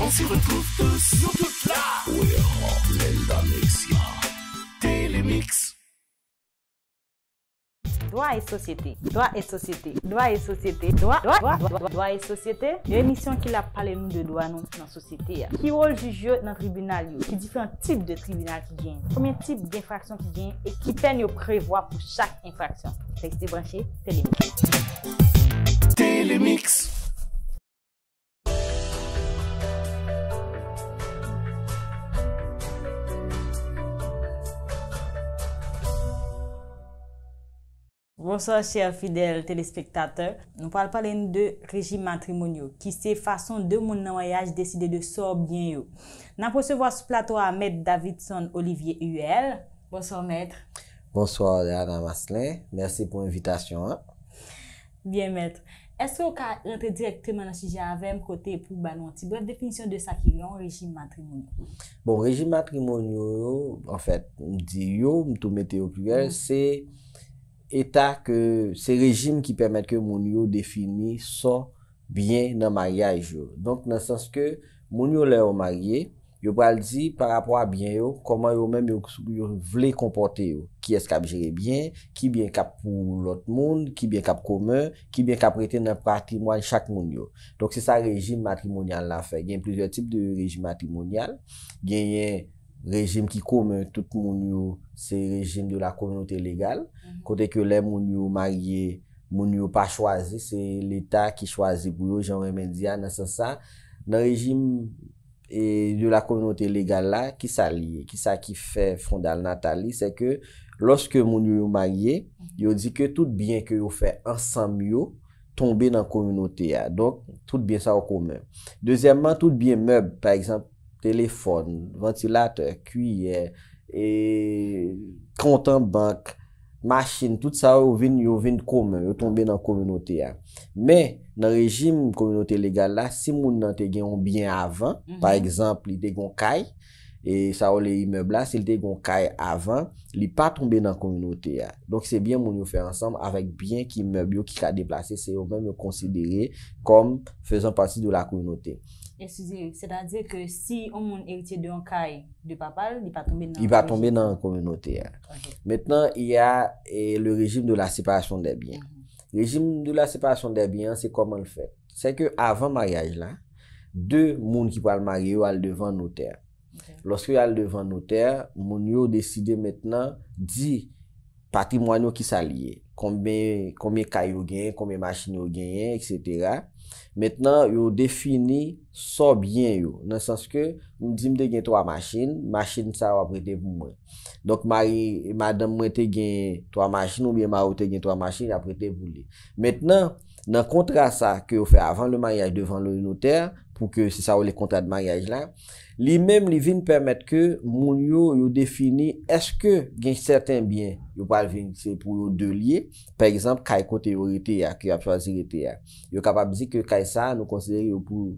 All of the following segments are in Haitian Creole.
On s'y retrouve tous. Nous là. are Télémix. Droit et société, droit et société, droit et société, droit, droit, droit, droit et société. L'émission qui l'a parlé nous de droit nous dans la société. Hein. Qui rôle juge dans le tribunal, qui différents types de tribunal qui gagnent, combien de types d'infractions qui gagnent et qui peine prévoir pour chaque infraction. Texte branché, Télémix. Télémix. Bonsoir chèr fidèl tèlè spektatèr. Nou pal palèn de rejim matrimonyo ki se fason de moun nanwayaj deside de sor bien yo. Nan posevo a sou plato a Mèd Davidson Olivier Uel. Bonsoir Mèd. Bonsoir Léana Maslin. Mèrsi pou invitation. Bien Mèd. Est-ce ki ou ka rentre direktman nan sijè avèm kote pou banwant si bref definisyon de sa ki yon rejim matrimonyo? Bon, rejim matrimonyo yo, an fèt, m di yo, m tou mèteo ki yon, se... Eta ke se rejim ki pemet ke moun yo defini so byen nan maryay yo. Donk nan sens ke moun yo le yo marye, yo pral di par rapor a byen yo, koman yo men yo vle kompote yo. Ki eskap jere byen, ki byen kap pou lot moun, ki byen kap kome, ki byen kap rete nan patrimon chak moun yo. Donk se sa rejim matrimonyal la fe. Gen plizye tip de rejim matrimonyal. Gen yen... rejim ki koumen, tout moun yo, se rejim de la koumenote legal, mhm. kote ke le moun yo magye, moun yo pa chwazi, se l'Etat ki chwazi pou yo, jan remendia, nan se sa, nan rejim e, de la koumenote legal la, ki sa liye, ki sa ki fe fondal natali, se ke, loske moun yo yo magye, mhm. yo di ke tout biyen ke yo fe ansam yo, tombe nan koumenote ya, donk, tout biyen sa wakoumen. Dezyemman, tout biyen mèb, par exemple, telefon, ventilator, kuyer, e... kontan bank, machin, tout sa ou vin yo vin koumen, yo tombe nan koumenote ya. Me nan rejim koumenote legal la, si moun nan te gen yon biyen avan, mhm. pa ekzamp, li te gon kay, e sa ou le imebl la, si li te gon kay avan, li pa tombe nan koumenote ya. Donk se biyen moun yo fe ansam avek biyen ki imebl yo ki ka deplase se yo gen yo konsidere kom fezan patsi de la koumenote. E suzi, se da dze ke si on moun erite de an kay, de papal, di pa tombe nan an kominote. Mètnen, y a eh, le rejim de la separechon de biyan. Mm-hmm. Rejim de la separechon de biyan, se koman l fè? Se ke avan maryaj la, de moun ki pal marye ou al devan noter. Lors ki al devan noter, moun yo deside mètnen di patrimonyo ki sa liye. konbe ka yo genyen, konbe machin yo genyen, etc. Mètnen yo defini sobyen yo, nan sans ke, mè di mte genye 3 machin, machin sa w apre te voun mwen. Dok mè dam mwen te genye 3 machin, ou mè mè mè ou te genye 3 machin, apre te voun mwen. Mètnen, nan kontra sa ke yo fè avan le mayaj devan lor ino ter, pou ke se sa w le kontra de mayaj la, Li menm li vin permit ke moun yo yo defini eske gen certain bin yo pal vin se pou yo de liye. Per exemple, kay kote yo rete ya, ki a pwazi rete ya. Yo kapab zi ke kay sa nou konsidere yo pou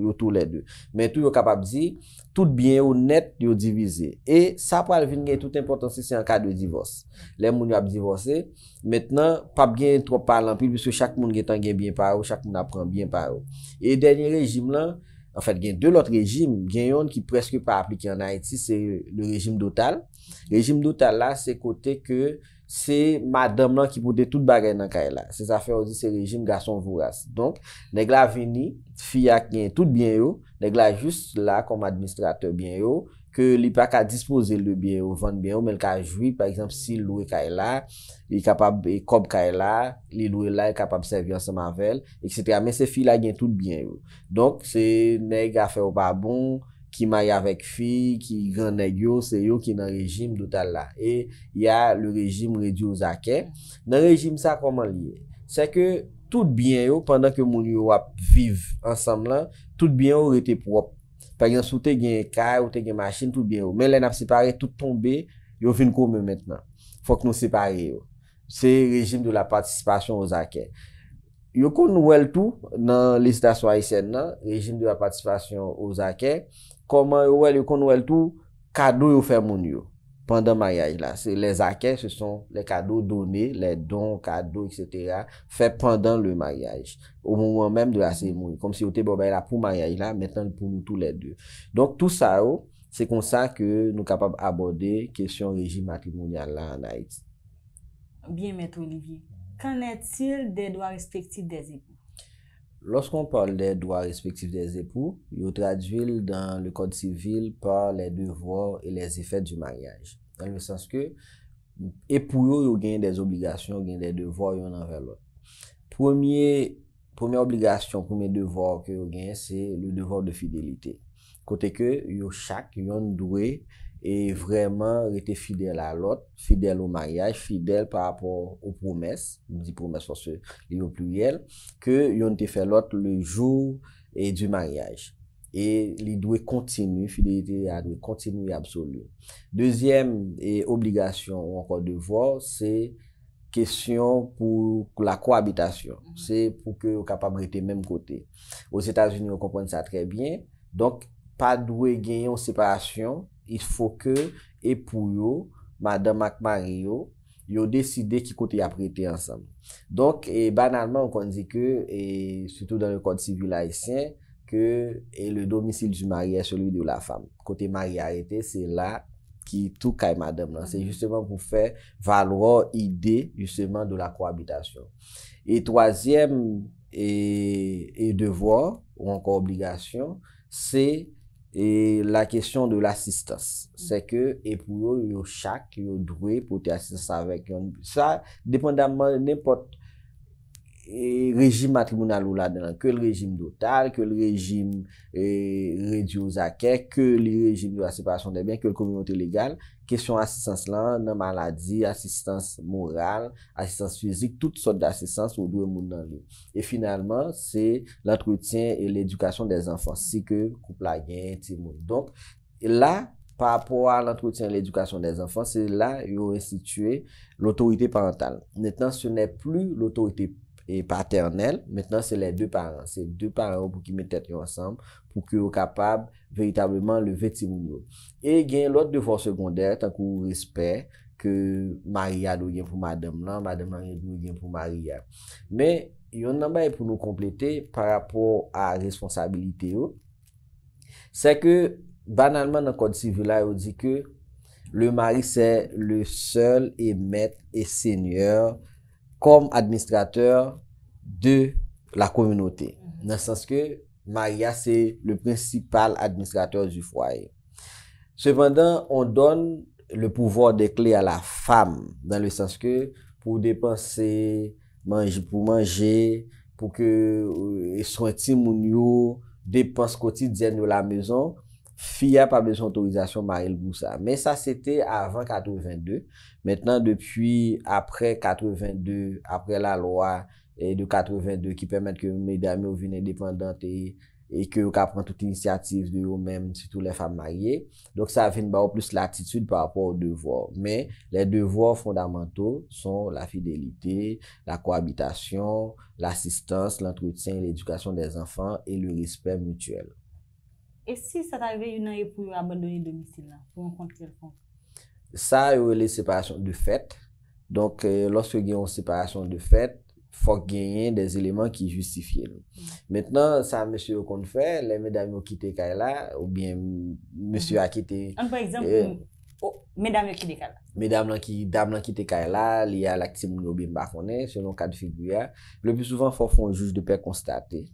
yo tou le de. Men tou yo kapab zi, tout bin yo net yo divize. E sa pal vin gen tout important se se an kad yo divose. Le moun yo ap divose, maintenant, pap gen trop parlant pi, biske chak moun gen tan gen bin paro, chak moun ap pran bin paro. E denye rejim lan, En fèt gen de lòt rejim, gen yon ki preskri pa apliki an Haiti, se le rejim dotal. Rejim dotal la, se kote ke se madame nan ki pote tout bagay nan ka e la. Se zafè o di se rejim gason vouras. Donk, neg la vini, fiyak gen tout bien yo, neg la just la kom administrateur bien yo. Ke li pa ka dispose le biye ou vande biye ou, men ka jwi, par exemple, si loue ka e la, li kapab, e kob ka e la, li loue la e kapab sevi anseman vel, etc. Men se fi la gen tout biye ou. Donk, se neg afe ou babon, ki may avek fi, ki gran neg yo, se yo ki nan rejim doutal la. E, ya le rejim redyo zake, nan rejim sa koman li yo. Se ke tout biye yo, pandan ke moun yo ap viv ansam la, tout biye yo rete prop. Par gen sou te gen kar ou te gen machin tout bi yo. Men lè nap separe tout tombe, yo vin koumè mètman. Fòk nou separe yo. Se rejim de la patisipasyon o zakè. Yo kon nou el tou nan listas wa isen nan, rejim de la patisipasyon o zakè. Koman yo el yo kon nou el tou, kado yo fè moun yo. Pwenden maryaj la, se les akè se son lè kado donè, lè don, kado, etc. Fè pwenden lè maryaj, ou moun mwen mèm de la sèmouni. Kom si yo te bobe la pou maryaj la, mètan pou nou tou lè dè. Donk tou sa ou, oh, se kon sa ke nou kapab abode kèsyon reji matrimounyan la anayt. Bien mète Olivier, kan lè til dè dwa respektif dè zèpou? Lòskon pòl dè dwa respektif dè zèpou, yo tradwil dan lè kòd civil pòl lè dèvòr lè zèfèt dè maryaj. Dans le sens ke, epou yo yo genye des obligasyon, yo genye des devor yon anve lòt. Premier obligasyon, premier devor ki yo genye, se le devor de fidelite. Kote ke, yo chak, yon dwe, e vreman rete fidel a lòt, fidel ou mariage, fidel par rapport ou promes, di promes fos se yo pluriel, ke yon te fè lòt le jour e du mariage. E li dwe kontinu, fidelite a dwe, kontinu e absolu. Dezyem e obligasyon ou an kon devor, se kesyon pou la kwaabitasyon. Mm-hmm. Se pou ke kapabri te menm kote. Ou s'Etats-Unis, ou konpon sa trey bien. Donk, pa dwe genyon sepasyon, il fok ke epou yo, madame ak mari yo, yo deside ki kote apri te ansam. Donk, e banalman, ou kon di ke, e sotou dan yon konti vilay syen, ke e le domisil di mari e soli de la fam. Kote mari a ete, se la ki tou kay madam nan. Se justement pou fè valor ide justement de la koabitasyon. E toasyem e devò, ou anko obligasyon, se la kesyon de l'assistans. Se ke e pou yo yo chak, yo dwe pou te asistans avèk. Sa, dependamman, nepot. E rejim matrimon alou la denan, ke l rejim dotal, ke l rejim e, redyo zake, ke l rejim la separasyon de byen, ke l komyonote legal, kesyon asistans lan, nan maladi, asistans moral, asistans fizik, tout sot d'asistans ou dwe moun nan lou. E finalman, se l entretien e l edukasyon de zanfans, se ke koup la gen, ti moun. Donk, la, pa apwa l entretien e l edukasyon de zanfans, se la, yo restitue l otorite parental. Netan, se ne plu l otorite parental, E paternel. Mètè nan se lè dè parè. Se dè parè ou pou ki mè tèt yon ansèmb. Pou ki ou kapab. Vèritabèman lè vètim nou. E gen lòt devò sekondè. Tan kou ou respè. Ke mari adou yon pou madèm nan. Madèm mari yon yon yon pou mari yon. Mè yon nanbè yon pou nou kompletè. Par apò a responsabilité ou. Se ke banalman nan kòd si vè la. Ou di ke. Le mari se le sèl. E mèt et sènyèr. kom administrateur de la kominote. Nan sanske, Maria se le principale administrateur ju fwaye. Se vendan, on don le pouvor euh, de kle a la fam, nan le sanske, pou depanse, pou manje, pou ke y son timoun yo depanse kotidjen yo la mezon, Fiya pa bezon otorizasyon maril bousa. Men sa sete avan 82. Men nan depi apre 82, apre la loa de 82, ki permette ke mè dami ou vin indépandante e ke ou ka pran tout inisyatif de ou mèm, sitou lè fèm mariè. Donk sa vin ba ou plus l'atitude par rapport ou devor. Men, lè devor fondamental son la fidélité, la koabitation, l'assistance, l'entretien, l'édukasyon des enfans et le respect mutuel. E si sa t'arve yon naye pou abandoni domisi la? Pou an konti yon kon? Sa yon wè lè separasyon de fèt. Donk, euh, loske genyon separasyon de fèt, fòk genyen des elemen ki justifiye lè. Mètnen, sa mèsyo yon konti fè, lè mèdame yon kite kaila, ou bien mèsyo mm-hmm. a kite... An, par exemple, mèdame yon kite kaila. Mèdame yon kite kaila, liya l'akti moun yo bè mba konè, selon kade figou ya. Le bè souvan fòk fòn jouj de pè konstate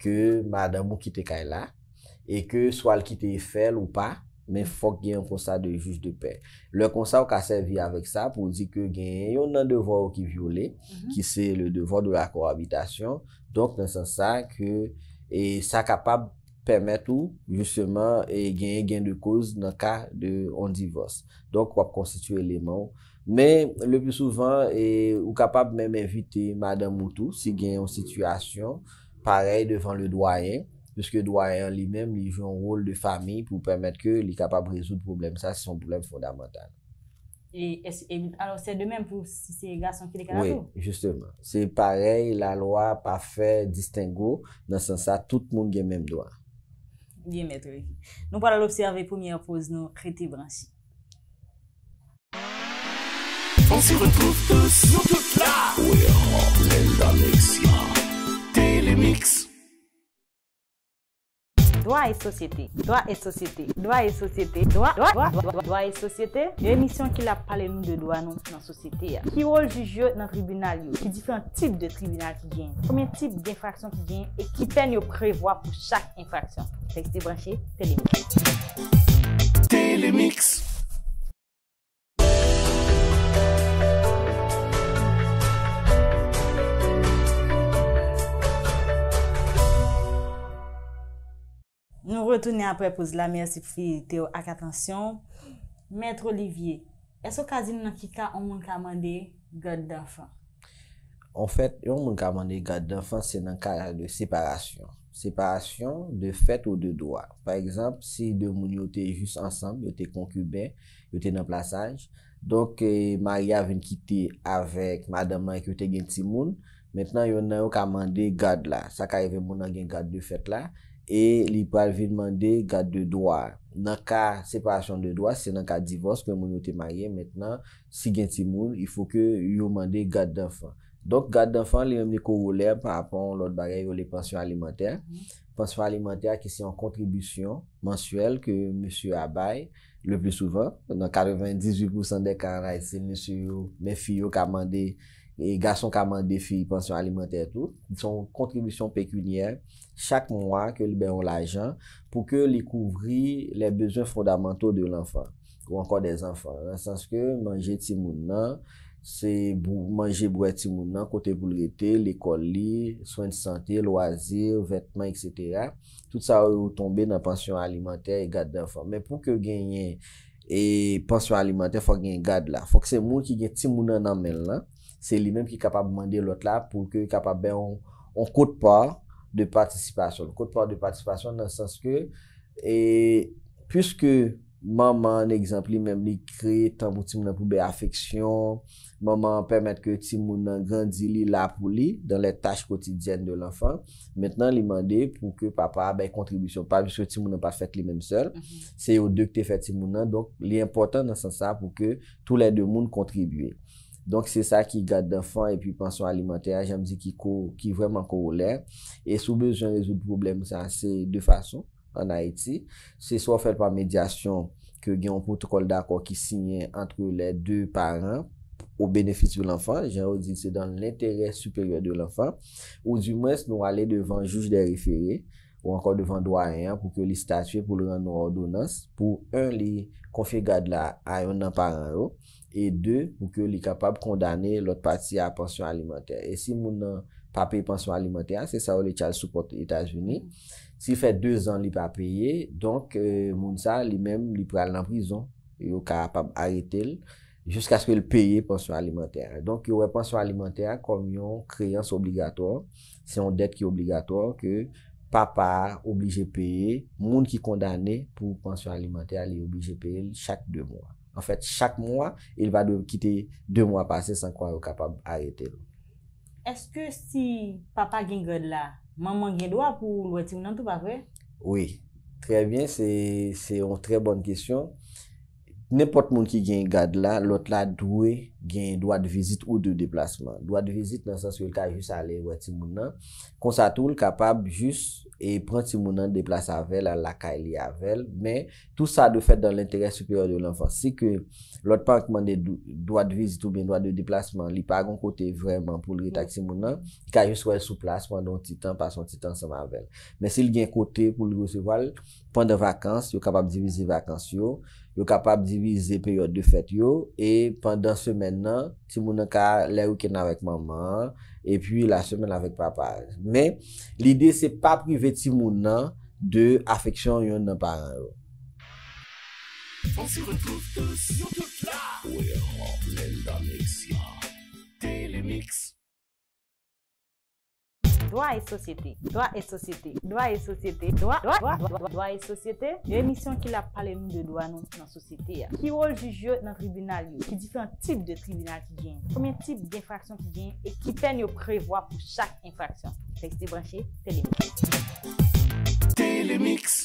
ke mm. mèdame yon kite kaila, E ke swal kite Eiffel ou pa, men fok gen yon konsa de juj de pe. Le konsa ou ka servi avek sa pou di ke gen yon nan devor ou ki viole, mhm. ki se le devor do la korabitasyon. Donk nan san sa ke e sa kapab pemet ou, jusseman, e gen yon gen de kouz nan ka de on divos. Donk wap konstitu eleman ou. Men le pou souvan e ou kapab men mèvite Madame Moutou si gen yon situasyon parey devan le doyen, Peske dwayen li men, li joun rol de fami pou pwemet ke li kapab rezout problem sa, se son problem fondamental. E, alors se de men pou si se gasan ki de karato? Oui, justement. Se parey la loa pa fe distingo, nan sensa tout moun gen men dwa. Gen met, oui. Nou pala l'observe pou mi apos nou, krete branchi. On se retrouve tous, non tout. Doa et sosyete. Doa et sosyete. Doa et sosyete. Doa. Doa. Doa. Doa et sosyete. Yon emisyon ki la pale nou de doa nou nan sosyete ya. Ki wol jujye nan tribunal yo. Ki dife an tip de tribunal ki gen. Komem tip de infraksyon ki gen. E ki pen yo prevoa pou chak infraksyon. Tekstibanshi, Telemix. Telemix. Nou retounen aprepouz la, mersi pou teyo ak atansyon. Mètre Olivier, esou kazin nan ki ta on moun kamande god d'enfant? On fèt, yon moun kamande god d'enfant, se nan karal de separasyon. Separasyon de fèt ou de doa. Par ekzamp, se yon moun yote juste ansanm, yote konkubè, yote nan plasaj. Donk, Maria ven kiti avèk madama yote gen timoun. Mètnen, yon nan yon kamande god la. Sa karive moun an gen god de fèt la. E li pou al vide mande gade de doar. Nan ka separasyon de doar, se nan ka divos, ke moun yo te maye, maintenant, si gen ti moun, il fou ke yo mande gade d'enfant. Dok gade d'enfant, li yon mne kowolem parapon lor bagay yo le pansyon alimenter. Mhm. Pansyon alimenter ki se yon kontribusyon mensuel ke monsye Abay, le plus souvent, nan 98% de karay, se monsye yo, men fiyo ka mande e gason kamande fi, pension alimenter tou, di son kontribisyon pekunyè, chak mwa ke li bè yon lajan, pou ke li kouri le bezon fondamental de l'enfant, ou ankon de l'enfant, nan sans ke manje ti moun nan, se manje boue ti moun nan, kote boule gete, l'ekoli, swen di sante, loazir, vetman, etc. Tout sa ou tombe nan pension alimenter e gade l'enfant, men pou ke genye e pension alimenter, fok genye gade la, fok se moun ki genye ti moun nan nan men lan, Se li menm ki kapab mande lot la pou ke kapab ben on kote pa de patisipasyon. Kote pa de patisipasyon nan sens ke, e pwiske maman en ekzempli menm li kre tanpou ti mounan pou be afeksyon, maman an permette ke ti mounan grandili la pou li dan le taj kotidjen de l'enfant, menm nan li mande pou ke papa ben kontribisyon. Pa bishke ti mounan pat fete li menm sel, mhm. se yo dek te fete ti mounan, donk li important nan sens sa pou ke tou la de moun kontribuyen. Donk se sa ki gade d'enfant e pi pansyon alimenter, jen mi di ki kou, ki vwèman kou ou lè. E sou bezon jen rezout problem sa, se de fason, an Haiti. Se so fèd pa medyasyon ke gen yon protokol d'akò ki sinye antre lè dè paran, ou benefis pou l'enfant, jen ou di se dan l'interès supérieur de l'enfant, ou di mwè se nou ale devan jouj de reféré, ou ankon devan dwayen pou ke li statye pou loran nou ordounans, pou un li konfe gade la a yon nan par anro, e de pou ke li kapab kondane lot pati a pansyon alimenter. E si moun nan pa pey pansyon alimenter, se sa ou li chal support Etat-Unis, si fey 2 an li pa peye, donk euh, moun sa li men li pral nan prizon, yo kapab arete l, jouska se pey pansyon alimenter. Donk yo wè pansyon alimenter, kon yon kreyans obligator, se yon det ki obligator, ke, Papa oblige peye, moun ki kondane pou pensyon alimenter li oblige peye chak 2 mwa. En fèt, chak mwa, il va kite 2 mwa pase san kwa yo kapab arete. Eske si papa gen god la, maman gen do ap ou mwetim nan tou pa fe? Oui, tre bien, se yon tre bonne kisyon. Nèpot moun ki gen gad la, lot la dwe gen doa de vizit ou de deplasman. Doa de vizit nan sens wèl kajus ale wè ti mounan, konsa tou l kapab jous e pran ti mounan deplas avel, a laka e li avel, men tout sa de fèt dan l'interès supérieur de l'enfant. Si ke lot pa akman de doa de vizit ou ben doa de deplasman, li pa agon kote vreman pou l reta ki ti mounan, kajus wèl sou plas pandon ti tan, pason ti tan seman avel. Men si l gen kote pou l reseval, pandan vakans, yo kapab divizi vakans yo, yo kapap divize per yon defet yo, e pandan semen nan, ti moun nan ka lè wiken avèk maman, e pi la semen avèk papa. Men, l'ide se pa prive ti moun nan, de afeksyon yon nan paran yo. Doa et sosyete, doa et sosyete, doa, doa, doa, doa et sosyete. Yo emisyon ki la pale nou de doa nou nan sosyete ya. Ki wol jujyo nan tribunal yo, ki diferent tip de tribunal ki gen. Premier tip de infraksyon ki gen, e ki ten yo prevoa pou chak infraksyon. Sèk si branchi, Telemix. Telemix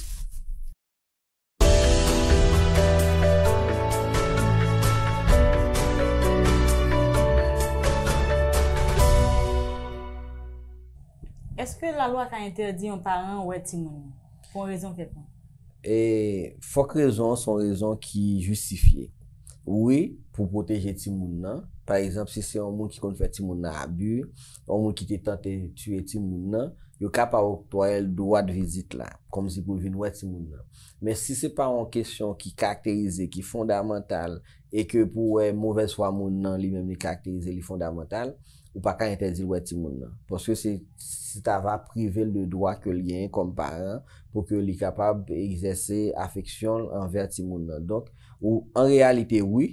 Fè la lwa ka entèrdi yon par an wè ti moun nan? Fon rezon fè tan? E fok rezon son rezon ki justifiye. Ouwi, pou poteje ti moun nan. Par exemple, se se yon moun ki kon fè ti moun nan abu, yon moun ki te tante tue ti moun nan, yo kap a ok toye l dowa dvizit la, kom si pou vin wè ti moun nan. Men si se pa an kèsyon ki karakterize, ki fondamental, e ke pou wè mouves wè moun nan li mè mi karakterize li fondamental, ou pa ka entedil wè ti moun nan. Poske se ta va privel de doa ke li gen yon kom parent pou ke li kapab egzese afeksyon anver ti moun nan. Ou an realite wè,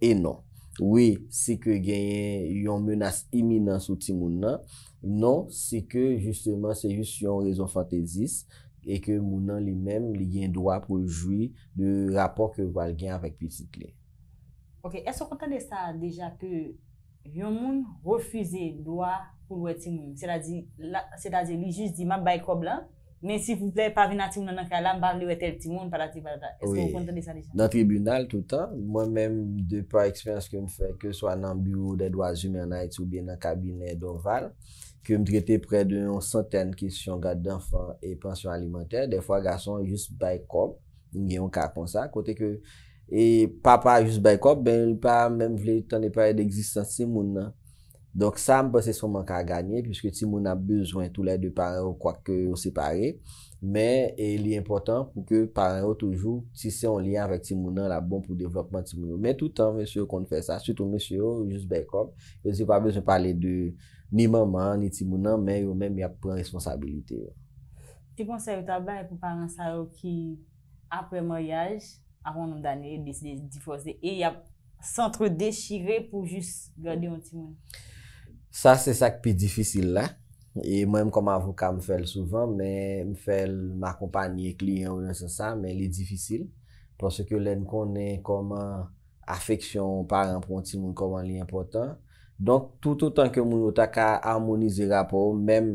e non. Wè, se ke gen yon menas iminans ou ti moun nan. Non, se ke justement se jist yon rezon fantedis, e ke moun nan li men li gen doa pou joui de rapor ke wè gen avèk piti kli. Ok, es se konten de sa deja ke yon moun refize lwa pou lwe ti moun, se la di, se la di, li jis di man bay kob la, men si fouple, pa vi nan ti moun nan an ka, lan bar li we tel ti moun, pala ti pala ta, eske ou konten de sa li jan? Nan tribunal toutan, moun men de par eksperyans ke m fè, ke swa nan biro de lwa jume nan a eti ou bien nan kabine donval, ke m drite pre de yon santen kisyon gade d'enfant e pensyon alimenter, defwa gason jis bay kob, yon ka kon sa, kote ke, E pa pa yus bèkòp, bè yon pa mèm vle tan de parè de egzistans ti moun nan. Donk sa mwen se son mank a ganyè, pwiske ti moun nan bezwen tou lè dè parè ou kwa kè yon separe. Mè, e li important pou kè parè ou toujou, si se yon li an vè ti moun nan, la bon pou devlopman ti moun nan. Mè toutan, mè sè yon kon fè sa. Soutou mè sè yon, yon jous bèkòp. Yon se pa bezwen pale de ni maman, ni ti moun nan, mè yon mè mèm yon pren responsabilite. Ti konsè yon tabè pou parè sa yon ki apre mò a ron nan dan e, desi de se difoze e ya sentre deshire pou jist gade yon timon. Sa se sak pi difisil la. E mwen kom avokat mwen fel souvan, mwen fel makompany e kliyon, mwen se sa, mwen li difisil. Pon se ke lè m konen koman afeksyon ou paran pou yon timon koman li apotan. Donk tout an ke moun otaka harmonize rapo, mwen...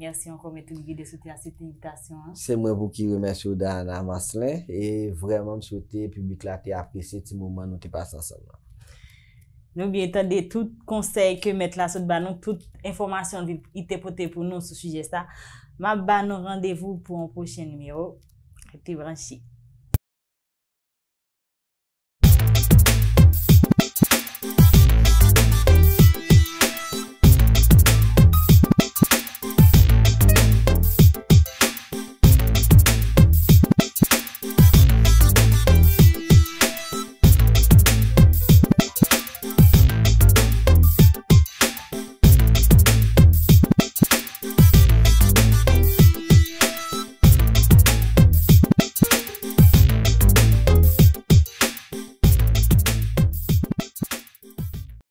Yansi yon kometou gwi de sote a sote imitasyon. Se mwen pou ki remens yon da an amaslen e vreman sote publik la te apresye ti mouman nou te pasan sa mwen. Nou bi etande tout konsey ke met la sote ba nou tout informasyon vi te pote pou nou sou suje sa. Ma ba nou randevou pou an pochen nimi yo. Te branchi.